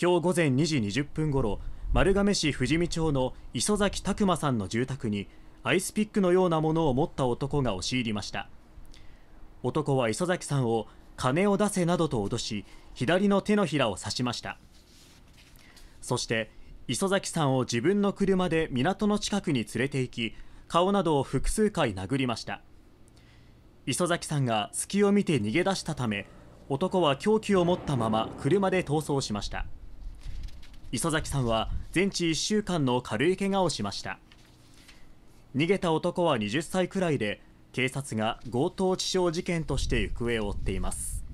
今日午前2時20分ごろ丸亀市富士見町の磯崎拓磨さんの住宅にアイスピックのようなものを持った男が押し入りました男は磯崎さんを金を出せなどと脅し左の手のひらを刺しましたそして磯崎さんを自分の車で港の近くに連れて行き顔などを複数回殴りました磯崎さんが隙を見て逃げ出したため男は凶器を持ったまま車で逃走しました。磯崎さんは全治1週間の軽い怪我をしました逃げた男は20歳くらいで警察が強盗致傷事件として行方を追っています